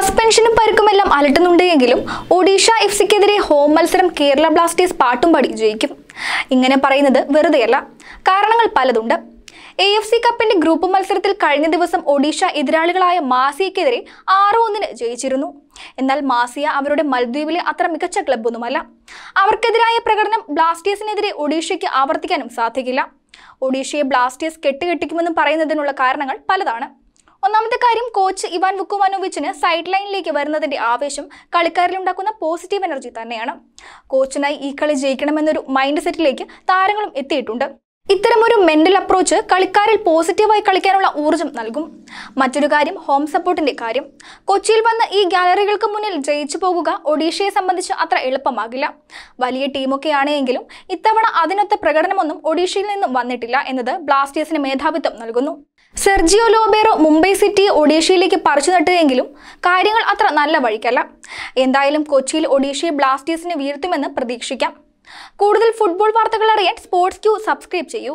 സസ്പെൻഷനും പരുക്കുമെല്ലാം അലട്ടുന്നുണ്ടെങ്കിലും ഒഡീഷ എഫ് സിക്കെതിരെ ഹോം മത്സരം കേരള ബ്ലാസ്റ്റേഴ്സ് പാടി ജയിക്കും ഇങ്ങനെ പറയുന്നത് വെറുതെയല്ല കാരണങ്ങൾ പലതുണ്ട് എ എഫ് സി കപ്പിന്റെ ഗ്രൂപ്പ് മത്സരത്തിൽ കഴിഞ്ഞ ദിവസം ഒഡീഷ എതിരാളികളായ മാസിയക്കെതിരെ ആറ് ഒന്നിന് ജയിച്ചിരുന്നു എന്നാൽ മാസിയ അവരുടെ മൽദ്വീപിലെ അത്ര മികച്ച ക്ലബ്ബൊന്നുമല്ല അവർക്കെതിരായ പ്രകടനം ബ്ലാസ്റ്റേഴ്സിനെതിരെ ഒഡീഷയ്ക്ക് ആവർത്തിക്കാനും സാധിക്കില്ല ഒഡീഷയെ ബ്ലാസ്റ്റേഴ്സ് കെട്ടുകെട്ടിക്കുമെന്നും പറയുന്നതിനുള്ള കാരണങ്ങൾ പലതാണ് ഒന്നാമത്തെ കാര്യം കോച്ച് ഇവാൻ വുക്കുമാനോവിച്ചിന് സൈഡ് ലൈനിലേക്ക് വരുന്നതിന്റെ ആവേശം കളിക്കാരിലുണ്ടാക്കുന്ന പോസിറ്റീവ് എനർജി തന്നെയാണ് കോച്ചിനായി ഈ കളി ജയിക്കണമെന്നൊരു മൈൻഡ് സെറ്റിലേക്ക് താരങ്ങളും എത്തിയിട്ടുണ്ട് ഇത്തരമൊരു മെന്റൽ അപ്രോച്ച് കളിക്കാരിൽ പോസിറ്റീവായി കളിക്കാനുള്ള ഊർജ്ജം നൽകും മറ്റൊരു കാര്യം ഹോം സപ്പോർട്ടിന്റെ കാര്യം കൊച്ചിയിൽ വന്ന് ഈ ഗാലറികൾക്ക് മുന്നിൽ ജയിച്ചു പോകുക ഒഡീഷയെ സംബന്ധിച്ച് അത്ര എളുപ്പമാകില്ല വലിയ ടീമൊക്കെയാണെങ്കിലും ഇത്തവണ അതിനൊത്ത പ്രകടനമൊന്നും ഒഡീഷയിൽ നിന്നും വന്നിട്ടില്ല എന്നത് ബ്ലാസ്റ്റേഴ്സിന് മേധാവിത്വം നൽകുന്നു സെർജിയോ ലോബേറോ മുംബൈ സിറ്റി ഒഡീഷയിലേക്ക് പറിച്ചു നട്ടുകയെങ്കിലും കാര്യങ്ങൾ അത്ര നല്ല വഴിക്കല്ല എന്തായാലും കൊച്ചിയിൽ ഒഡീഷയെ ബ്ലാസ്റ്റേഴ്സിനെ വീഴ്ത്തുമെന്ന് പ്രതീക്ഷിക്കാം കൂടുതൽ ഫുട്ബോൾ വാർത്തകൾ അറിയാൻ സ്പോർട്സ് ക്യൂ സബ്സ്ക്രൈബ് ചെയ്യൂ